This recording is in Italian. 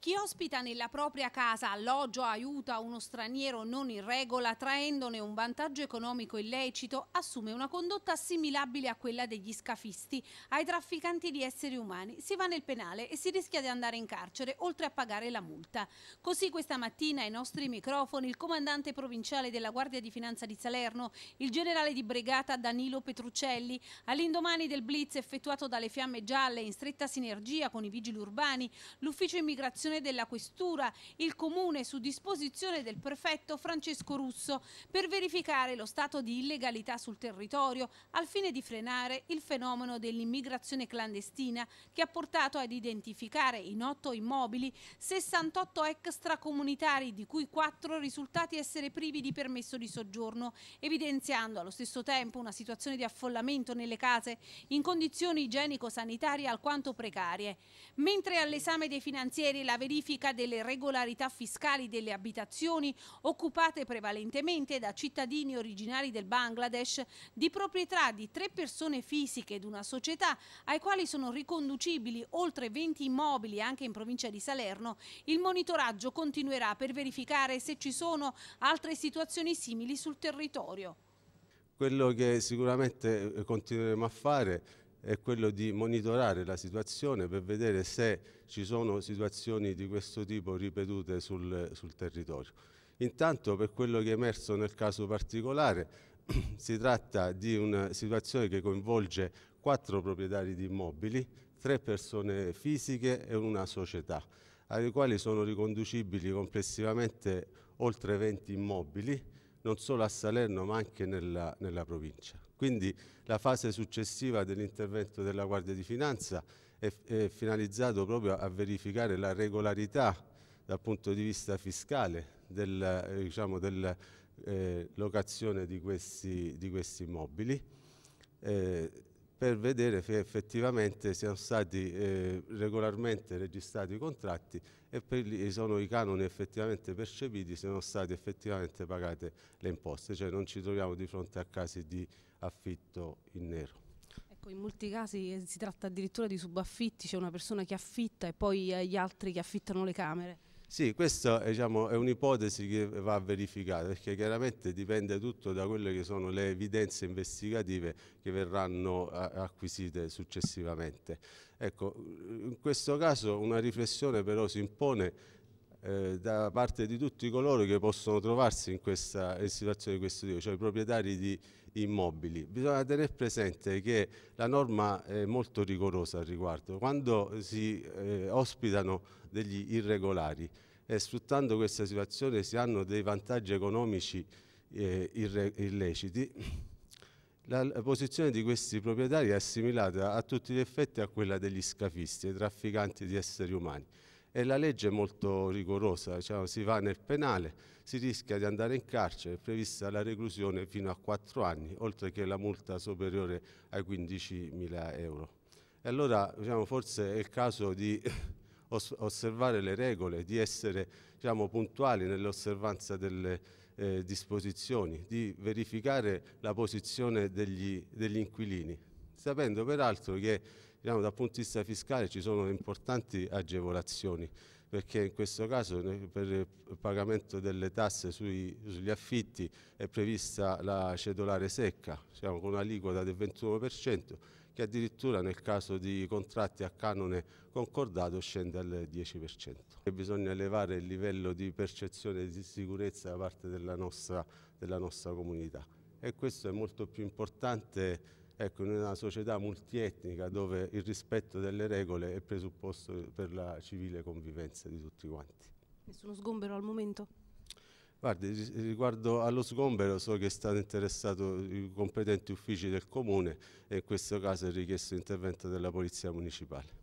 Chi ospita nella propria casa alloggio aiuta uno straniero non in regola traendone un vantaggio economico illecito assume una condotta assimilabile a quella degli scafisti, ai trafficanti di esseri umani. Si va nel penale e si rischia di andare in carcere oltre a pagare la multa. Così questa mattina ai nostri microfoni il comandante provinciale della Guardia di Finanza di Salerno, il generale di brigata Danilo Petruccelli, all'indomani del blitz effettuato dalle fiamme gialle in stretta sinergia con i vigili urbani, l'ufficio immigrazione direzione della Questura, il Comune su disposizione del prefetto Francesco Russo per verificare lo stato di illegalità sul territorio al fine di frenare il fenomeno dell'immigrazione clandestina che ha portato ad identificare in otto immobili 68 extracomunitari di cui quattro risultati essere privi di permesso di soggiorno, evidenziando allo stesso tempo una situazione di affollamento nelle case in condizioni igienico-sanitarie alquanto precarie. Mentre all'esame dei finanzieri la verifica delle regolarità fiscali delle abitazioni occupate prevalentemente da cittadini originari del Bangladesh di proprietà di tre persone fisiche ed una società ai quali sono riconducibili oltre 20 immobili anche in provincia di Salerno, il monitoraggio continuerà per verificare se ci sono altre situazioni simili sul territorio. Quello che sicuramente continueremo a fare è quello di monitorare la situazione per vedere se ci sono situazioni di questo tipo ripetute sul, sul territorio. Intanto per quello che è emerso nel caso particolare si tratta di una situazione che coinvolge quattro proprietari di immobili, tre persone fisiche e una società, alle quali sono riconducibili complessivamente oltre 20 immobili, non solo a Salerno ma anche nella, nella provincia. Quindi la fase successiva dell'intervento della Guardia di Finanza è, è finalizzata proprio a verificare la regolarità dal punto di vista fiscale della eh, diciamo, del, eh, locazione di questi, di questi immobili. Eh, per vedere se effettivamente siano stati eh, regolarmente registrati i contratti e per lì sono i canoni effettivamente percepiti, se sono state effettivamente pagate le imposte, cioè non ci troviamo di fronte a casi di affitto in nero ecco, in molti casi eh, si tratta addirittura di subaffitti, c'è una persona che affitta e poi gli altri che affittano le camere. Sì, questa diciamo, è un'ipotesi che va verificata perché chiaramente dipende tutto da quelle che sono le evidenze investigative che verranno eh, acquisite successivamente. Ecco, in questo caso una riflessione però si impone eh, da parte di tutti coloro che possono trovarsi in questa in situazione di questo tipo, cioè i proprietari di immobili. Bisogna tenere presente che la norma è molto rigorosa al riguardo. Quando si eh, ospitano degli irregolari e eh, sfruttando questa situazione si hanno dei vantaggi economici eh, illeciti, la posizione di questi proprietari è assimilata a tutti gli effetti a quella degli scafisti, i trafficanti di esseri umani e la legge è molto rigorosa, diciamo, si va nel penale, si rischia di andare in carcere, è prevista la reclusione fino a 4 anni, oltre che la multa superiore ai 15.000 euro. E allora diciamo, forse è il caso di osservare le regole, di essere diciamo, puntuali nell'osservanza delle eh, disposizioni, di verificare la posizione degli, degli inquilini, sapendo peraltro che diciamo, dal punto di vista fiscale ci sono importanti agevolazioni perché in questo caso per il pagamento delle tasse sui, sugli affitti è prevista la cedolare secca, diciamo, con un'aliquota del 21%, che addirittura nel caso di contratti a canone concordato scende al 10%. E bisogna elevare il livello di percezione di sicurezza da parte della nostra, della nostra comunità e questo è molto più importante Ecco, in una società multietnica dove il rispetto delle regole è presupposto per la civile convivenza di tutti quanti. Nessuno sgombero al momento? Guardi, riguardo allo sgombero so che è stato interessato i competenti uffici del comune e in questo caso è richiesto l'intervento della Polizia Municipale.